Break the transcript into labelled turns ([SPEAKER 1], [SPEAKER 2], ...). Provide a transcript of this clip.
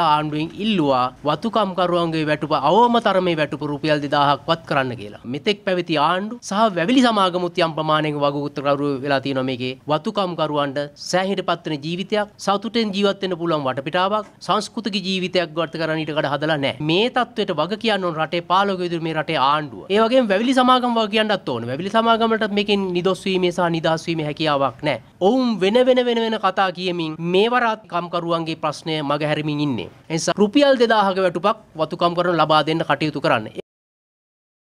[SPEAKER 1] ආණ්ඩුවෙන් ඉල්ලුවා වතුකම්කරුවන්ගේ වැටුප අවම තරමේ වැටුප රුපියල් 2000ක් වත් කරන්න කියලා. මෙතෙක් පැවති ආණ්ඩු සහ වැවිලි සමාගමුත් යම් ප්‍රමාණයක වගුරුකරු වෙලා තියෙනවා මේකේ. වතුකම්කරුවන්ට සෑහීට පත්වන ජීවිතයක්, සතුටෙන් ජීවත් වෙන්න පුළුවන් වටපිටාවක්, සංස්කෘතික ජීවිතයක් ගත කරන්න ඊට කඩ හදලා නැහැ. මේ தത്വෙට වග කියන්න ඕන රටේ පාලක විදිහට මේ රටේ ආණ්ඩුව. ඒ වගේම වැවිලි සමාගම් වග කියන්නත් ඕන. වැවිලි සමාගම් වලට මේකෙන් නිදොස් වීමේ සහ නිදහස් වීමේ හැකියාවක් නැහැ. ඔවුන් වෙන වෙන වෙන වෙන කතා කියමින් මේවරත් කම්කරුවන්ගේ ප්‍රශ්නය මගහැරමින් ඉන්නේ. එනිසා රුපියල් 2000ක වැටුපක් වතුකම් කරන ලබා දෙන්න කටයුතු කරන්න.